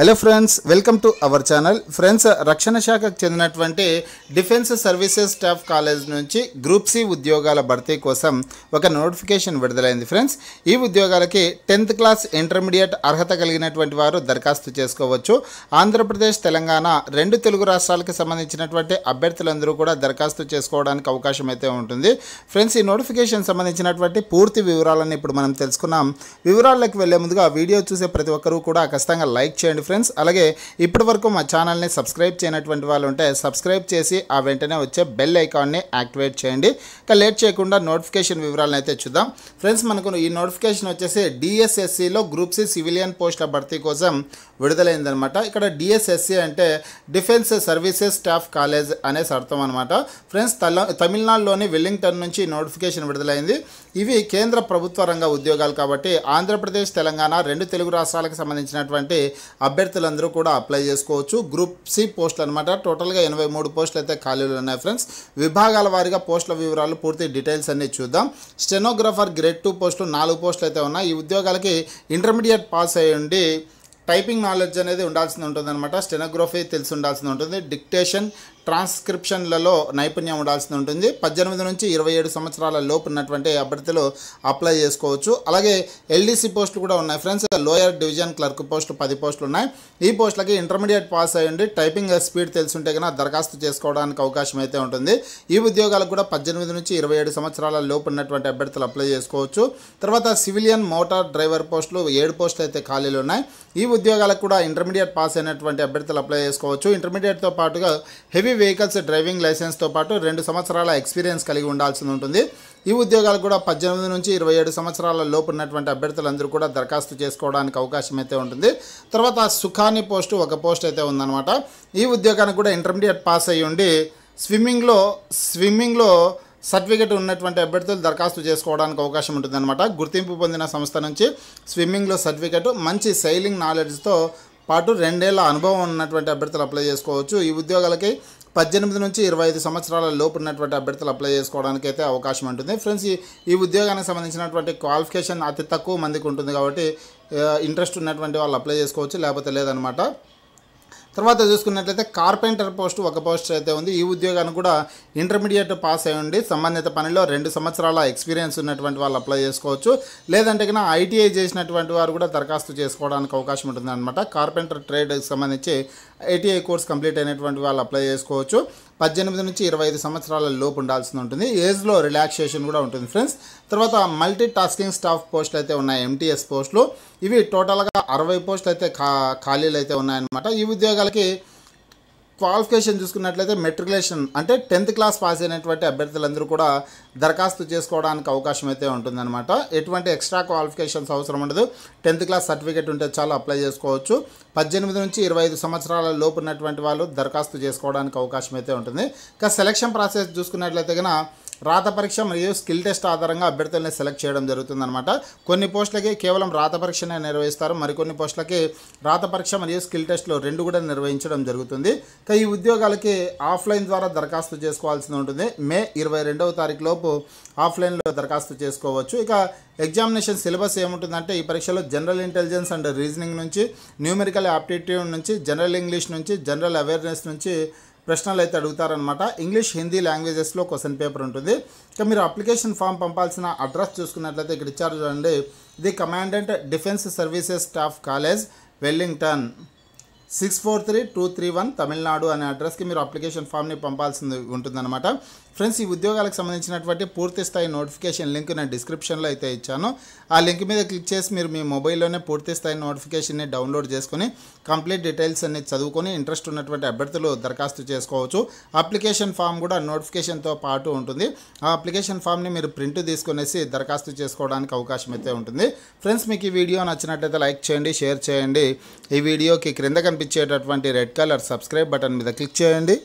hello friends welcome to our channel friends రక్షణ శాఖకు చెందినటువంటి డిఫెన్స్ సర్వీసెస్ స్టాఫ్ కాలేజ్ నుంచి గ్రూప్ సి ఉద్యోగాల భర్తీ కోసం ఒక నోటిఫికేషన్ విడుదలైంది ఫ్రెండ్స్ ఈ ఉద్యోగాలకి టెన్త్ క్లాస్ ఇంటర్మీడియట్ అర్హత కలిగినటువంటి వారు దరఖాస్తు చేసుకోవచ్చు ఆంధ్రప్రదేశ్ తెలంగాణ రెండు తెలుగు రాష్ట్రాలకు సంబంధించినటువంటి అభ్యర్థులందరూ కూడా దరఖాస్తు చేసుకోవడానికి అవకాశం అయితే ఉంటుంది ఫ్రెండ్స్ ఈ నోటిఫికేషన్ సంబంధించినటువంటి పూర్తి వివరాలను ఇప్పుడు మనం తెలుసుకున్నాం వివరాల్లోకి వెళ్లే ముందుగా వీడియో చూసే ప్రతి ఒక్కరూ కూడా ఖచ్చితంగా లైక్ చేయండి ఫ్రెండ్స్ అలాగే ఇప్పటి వరకు మా ఛానల్ని సబ్స్క్రైబ్ చేయనటువంటి వాళ్ళు ఉంటే సబ్స్క్రైబ్ చేసి ఆ వెంటనే వచ్చే బెల్ ఐకాన్ని యాక్టివేట్ చేయండి ఇక లేట్ చేయకుండా నోటిఫికేషన్ వివరాలను అయితే చూద్దాం ఫ్రెండ్స్ మనకు ఈ నోటిఫికేషన్ వచ్చేసి డిఎస్ఎస్సిలో గ్రూప్ సి సివిలియన్ పోస్టుల భర్తీ కోసం విడుదలైందనమాట ఇక్కడ డిఎస్ఎస్సి అంటే డిఫెన్స్ సర్వీసెస్ స్టాఫ్ కాలేజ్ అనేసి అర్థం అనమాట ఫ్రెండ్స్ తమిళనాడులోని వెల్లింగ్టన్ నుంచి నోటిఫికేషన్ విడుదలైంది ఇవి కేంద్ర ప్రభుత్వ రంగ ఉద్యోగాలు కాబట్టి ఆంధ్రప్రదేశ్ తెలంగాణ రెండు తెలుగు రాష్ట్రాలకు సంబంధించినటువంటి అభ్యర్థులందరూ కూడా అప్లై చేసుకోవచ్చు గ్రూప్ సి పోస్టులు అనమాట టోటల్గా ఎనభై మూడు పోస్టులు అయితే ఖాళీలు ఉన్నాయి ఫ్రెండ్స్ విభాగాల వారీగా పోస్టుల వివరాలు పూర్తి డీటెయిల్స్ అన్నీ చూద్దాం స్టెనోగ్రఫర్ గ్రేడ్ టూ పోస్టులు నాలుగు పోస్టులు అయితే ఉన్నాయి ఈ ఉద్యోగాలకి ఇంటర్మీడియట్ పాస్ అయ్యండి టైపింగ్ నాలెడ్జ్ అనేది ఉండాల్సింది ఉంటుంది అనమాట స్టెనోగ్రఫీ తెలిసి ఉండాల్సింది ఉంటుంది డిక్టేషన్ ట్రాన్స్క్రిప్షన్లలో నైపుణ్యం ఉండాల్సి ఉంటుంది పద్దెనిమిది నుంచి ఇరవై ఏడు సంవత్సరాల లోపు ఉన్నటువంటి అభ్యర్థులు అప్లై చేసుకోవచ్చు అలాగే ఎల్డీసీ పోస్టులు కూడా ఉన్నాయి ఫ్రెండ్స్ లోయర్ డివిజన్ క్లర్క్ పోస్టులు పది పోస్టులు ఉన్నాయి ఈ పోస్టులకి ఇంటర్మీడియట్ పాస్ అయ్యండి టైపింగ్ స్పీడ్ తెలుసుంటే కనుక దరఖాస్తు చేసుకోవడానికి అవకాశం అయితే ఉంటుంది ఈ ఉద్యోగాలకు కూడా పద్దెనిమిది నుంచి ఇరవై ఏడు సంవత్సరాల లోపు ఉన్నటువంటి అభ్యర్థులు అప్లై చేసుకోవచ్చు తర్వాత సివిలియన్ మోటార్ డ్రైవర్ పోస్టులు ఏడు పోస్టులు అయితే ఖాళీలు ఉన్నాయి ఈ ఉద్యోగాలకు కూడా ఇంటర్మీడియట్ పాస్ అయినటువంటి అభ్యర్థులు అప్లై చేసుకోవచ్చు ఇంటర్మీడియట్తో పాటుగా హెవీ వెహికల్స్ డ్రైవింగ్ లైసెన్స్తో పాటు రెండు సంవత్సరాల ఎక్స్పీరియన్స్ కలిగి ఉండాల్సి ఉంటుంది ఈ ఉద్యోగాలు కూడా పద్దెనిమిది నుంచి ఇరవై ఏడు సంవత్సరాల లోపు ఉన్నటువంటి అభ్యర్థులందరూ కూడా దరఖాస్తు చేసుకోవడానికి అవకాశం అయితే ఉంటుంది తర్వాత సుఖాని పోస్టు ఒక పోస్ట్ అయితే ఉందన్నమాట ఈ ఉద్యోగానికి కూడా ఇంటర్మీడియట్ పాస్ అయ్యి ఉండి స్విమ్మింగ్లో స్విమ్మింగ్లో సర్టిఫికేట్ ఉన్నటువంటి అభ్యర్థులు దరఖాస్తు చేసుకోవడానికి అవకాశం ఉంటుందన్నమాట గుర్తింపు పొందిన సంస్థ నుంచి స్విమ్మింగ్లో సర్టిఫికేట్ మంచి సైలింగ్ నాలెడ్జ్తో పాటు రెండేళ్ల అనుభవం ఉన్నటువంటి అభ్యర్థులు అప్లై చేసుకోవచ్చు ఈ ఉద్యోగాలకి పద్దెనిమిది నుంచి ఇరవై ఐదు సంవత్సరాల లోపు ఉన్నటువంటి అభ్యర్థులు అప్లై చేసుకోవడానికి అయితే అవకాశం ఉంటుంది ఫ్రెండ్స్ ఈ ఉద్యోగానికి సంబంధించినటువంటి క్వాలిఫికేషన్ అతి తక్కువ మందికి ఉంటుంది కాబట్టి ఇంట్రెస్ట్ ఉన్నటువంటి వాళ్ళు అప్లై చేసుకోవచ్చు లేకపోతే లేదనమాట తర్వాత చూసుకున్నట్లయితే కార్పెంటర్ పోస్ట్ ఒక పోస్ట్ అయితే ఉంది ఈ ఉద్యోగాన్ని కూడా ఇంటర్మీడియట్ పాస్ ఉండి సంబంధిత పనిలో రెండు సంవత్సరాల ఎక్స్పీరియన్స్ ఉన్నటువంటి వాళ్ళు అప్లై చేసుకోవచ్చు లేదంటే కన్నా ఐటీఐ చేసినటువంటి వారు కూడా దరఖాస్తు చేసుకోవడానికి అవకాశం ఉంటుంది కార్పెంటర్ ట్రేడ్కి సంబంధించి ఐటీఐ కోర్స్ కంప్లీట్ అయినటువంటి వాళ్ళు అప్లై చేసుకోవచ్చు పద్దెనిమిది నుంచి ఇరవై ఐదు సంవత్సరాల లోపు ఉండాల్సి ఉంటుంది ఏజ్లో రిలాక్సేషన్ కూడా ఉంటుంది ఫ్రెండ్స్ తర్వాత మల్టీ టాస్కింగ్ స్టాఫ్ పోస్టులు అయితే ఉన్నాయి ఎంటీఎస్ పోస్టులు ఇవి టోటల్గా అరవై పోస్టులు అయితే ఖాళీలు అయితే ఉన్నాయన్నమాట ఈ ఉద్యోగాలకి క్వాలిఫికేషన్ చూసుకున్నట్లయితే మెట్రికులేషన్ అంటే టెన్త్ క్లాస్ పాస్ అయినటువంటి అభ్యర్థులందరూ కూడా దరఖాస్తు చేసుకోవడానికి అవకాశం అయితే ఉంటుందన్నమాట ఎటువంటి ఎక్స్ట్రా క్వాలిఫికేషన్స్ అవసరం ఉండదు టెన్త్ క్లాస్ సర్టిఫికేట్ ఉంటే చాలా అప్లై చేసుకోవచ్చు పద్దెనిమిది నుంచి ఇరవై ఐదు సంవత్సరాల లోపు ఉన్నటువంటి వాళ్ళు దరఖాస్తు చేసుకోవడానికి అవకాశం అయితే ఉంటుంది ఇంకా సెలక్షన్ ప్రాసెస్ చూసుకున్నట్లయితే కనుక రాత పరీక్ష మరియు స్కిల్ టెస్ట్ ఆధారంగా అభ్యర్థులని సెలెక్ట్ చేయడం జరుగుతుందన్నమాట కొన్ని పోస్టులకి కేవలం రాత పరీక్షనే నిర్వహిస్తారు మరికొన్ని పోస్టులకి రాత పరీక్ష మరియు స్కిల్ టెస్ట్లు రెండు కూడా నిర్వహించడం జరుగుతుంది ఇక ఈ ఉద్యోగాలకి ఆఫ్లైన్ ద్వారా దరఖాస్తు చేసుకోవాల్సి ఉంటుంది మే ఇరవై రెండవ తారీఖు లోపు ఆఫ్లైన్లో దరఖాస్తు చేసుకోవచ్చు ఇక ఎగ్జామినేషన్ సిలబస్ ఏముంటుందంటే ఈ పరీక్షలో జనరల్ ఇంటెలిజెన్స్ అండ్ రీజనింగ్ నుంచి న్యూమెరికల్ యాప్టిట్యూడ్ నుంచి జనరల్ ఇంగ్లీష్ నుంచి జనరల్ అవేర్నెస్ నుంచి ప్రశ్నలు అయితే అడుగుతారనమాట ఇంగ్లీష్ హిందీ లాంగ్వేజెస్లో క్వశ్చన్ పేపర్ ఉంటుంది ఇక మీరు అప్లికేషన్ ఫామ్ పంపాల్సిన అడ్రస్ చూసుకున్నట్లయితే ఇక్కడ ఇచ్చారు చూడండి ఇది commandant defence services staff college Wellington six four three two three one Tamil Nadu అనే అడ్రస్కి మీరు అప్లికేషన్ ఫామ్ని పంపాల్సింది ఉంటుందన్నమాట ఫ్రెండ్స్ ఈ ఉద్యోగాలకు సంబంధించినటువంటి పూర్తి స్థాయి నోటిఫికేషన్ లింక్ నేను డిస్క్రిప్షన్లో అయితే ఇచ్చాను ఆ లింక్ మీద క్లిక్ చేసి మీరు మీ మొబైల్లోనే పూర్తి స్థాయి నోటిఫికేషన్ని డౌన్లోడ్ చేసుకుని కంప్లీట్ డీటెయిల్స్ అన్ని చదువుకొని ఇంట్రెస్ట్ ఉన్నటువంటి అభ్యర్థులు దరఖాస్తు చేసుకోవచ్చు అప్లికేషన్ ఫామ్ కూడా నోటిఫికేషన్తో పాటు ఉంటుంది ఆ అప్లికేషన్ ఫామ్ని మీరు ప్రింట్ తీసుకునేసి దరఖాస్తు చేసుకోవడానికి అవకాశం అయితే ఉంటుంది ఫ్రెండ్స్ మీకు ఈ వీడియో నచ్చినట్లయితే లైక్ చేయండి షేర్ చేయండి ఈ వీడియోకి క్రింద కనిపించేటటువంటి రెడ్ కలర్ సబ్స్క్రైబ్ బటన్ మీద క్లిక్ చేయండి